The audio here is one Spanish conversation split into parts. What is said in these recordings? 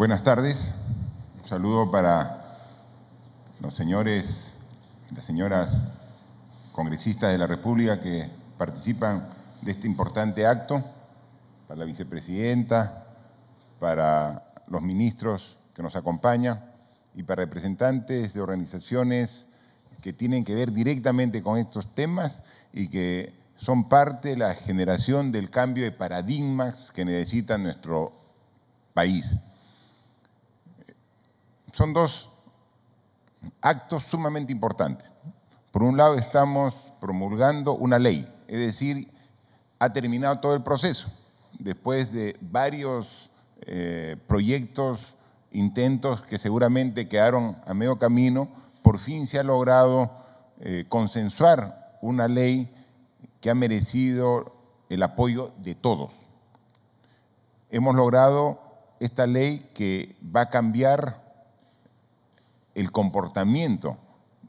Buenas tardes. Un saludo para los señores y las señoras congresistas de la República que participan de este importante acto, para la vicepresidenta, para los ministros que nos acompañan y para representantes de organizaciones que tienen que ver directamente con estos temas y que son parte de la generación del cambio de paradigmas que necesita nuestro país son dos actos sumamente importantes. Por un lado, estamos promulgando una ley, es decir, ha terminado todo el proceso. Después de varios eh, proyectos, intentos que seguramente quedaron a medio camino, por fin se ha logrado eh, consensuar una ley que ha merecido el apoyo de todos. Hemos logrado esta ley que va a cambiar el comportamiento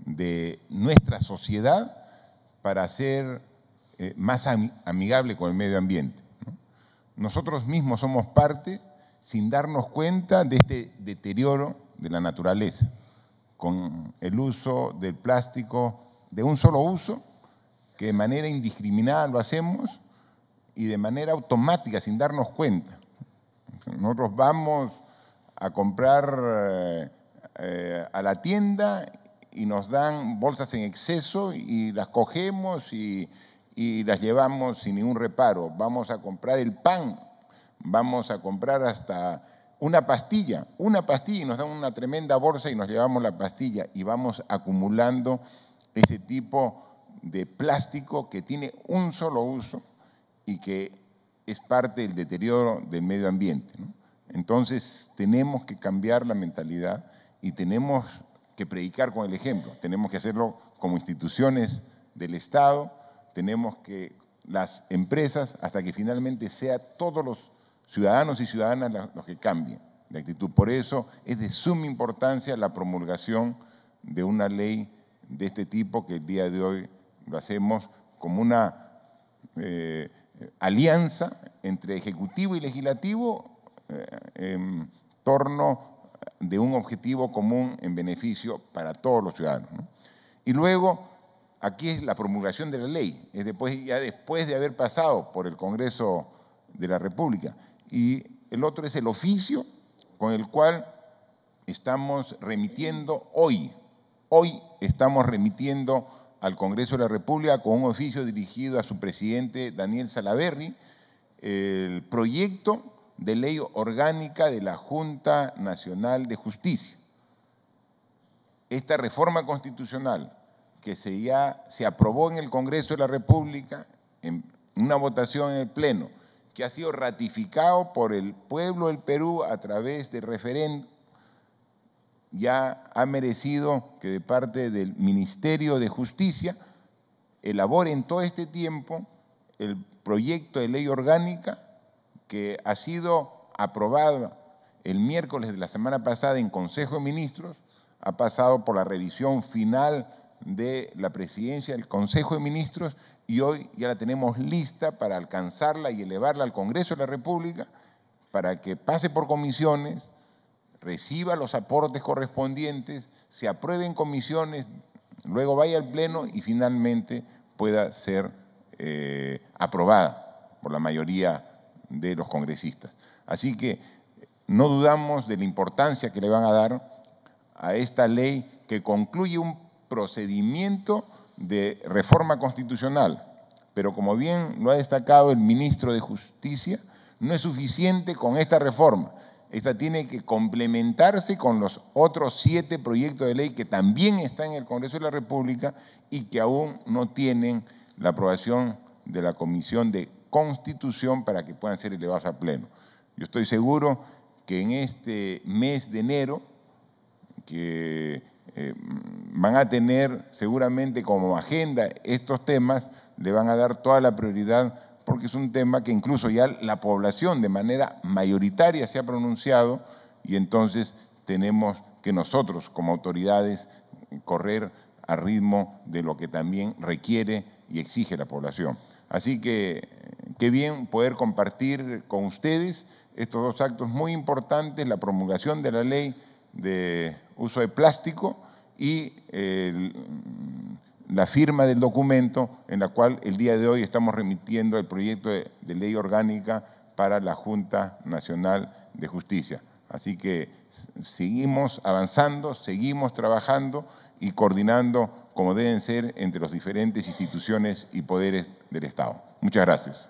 de nuestra sociedad para ser eh, más amigable con el medio ambiente. Nosotros mismos somos parte, sin darnos cuenta, de este deterioro de la naturaleza, con el uso del plástico de un solo uso, que de manera indiscriminada lo hacemos y de manera automática, sin darnos cuenta. Nosotros vamos a comprar... Eh, eh, a la tienda y nos dan bolsas en exceso y las cogemos y, las llevamos sin ningún reparo. Vamos a comprar el pan, vamos a comprar hasta una pastilla, una pastilla y nos dan una tremenda bolsa y nos llevamos la pastilla y vamos acumulando ese tipo de plástico que tiene un solo uso y que es parte del deterioro del medio ambiente. Entonces tenemos que cambiar la mentalidad y tenemos que predicar con el ejemplo, tenemos que hacerlo como instituciones del Estado, tenemos que las empresas, hasta que finalmente sea todos los ciudadanos y ciudadanas los que cambien de actitud. Por eso es de suma importancia la promulgación de una ley de este tipo que el día de hoy lo hacemos como una eh, alianza entre ejecutivo y legislativo eh, en torno de un objetivo común en beneficio para todos los ciudadanos. Y luego, aquí es la promulgación de la ley, es después, ya después de haber pasado por el Congreso de la República. Y el otro es el oficio con el cual estamos remitiendo hoy. Hoy estamos remitiendo al Congreso de la República con un oficio dirigido a su presidente Daniel Salaverri, el proyecto de ley orgánica de la Junta Nacional de Justicia. Esta reforma constitucional que se, ya, se aprobó en el Congreso de la República, en una votación en el Pleno, que ha sido ratificado por el pueblo del Perú a través de referéndum, ya ha merecido que de parte del Ministerio de Justicia elabore en todo este tiempo el proyecto de ley orgánica que ha sido aprobada el miércoles de la semana pasada en Consejo de Ministros, ha pasado por la revisión final de la presidencia del Consejo de Ministros y hoy ya la tenemos lista para alcanzarla y elevarla al Congreso de la República para que pase por comisiones, reciba los aportes correspondientes, se apruebe en comisiones, luego vaya al Pleno y finalmente pueda ser eh, aprobada por la mayoría de los congresistas. Así que no dudamos de la importancia que le van a dar a esta ley que concluye un procedimiento de reforma constitucional. Pero como bien lo ha destacado el ministro de Justicia, no es suficiente con esta reforma. Esta tiene que complementarse con los otros siete proyectos de ley que también están en el Congreso de la República y que aún no tienen la aprobación de la Comisión de constitución para que puedan ser elevados a pleno. Yo estoy seguro que en este mes de enero, que eh, van a tener seguramente como agenda estos temas, le van a dar toda la prioridad porque es un tema que incluso ya la población de manera mayoritaria se ha pronunciado y entonces tenemos que nosotros como autoridades correr a ritmo de lo que también requiere y exige la población. Así que Qué bien poder compartir con ustedes estos dos actos muy importantes, la promulgación de la ley de uso de plástico y eh, la firma del documento en la cual el día de hoy estamos remitiendo el proyecto de, de ley orgánica para la Junta Nacional de Justicia. Así que seguimos avanzando, seguimos trabajando y coordinando como deben ser entre las diferentes instituciones y poderes del Estado. Muchas gracias.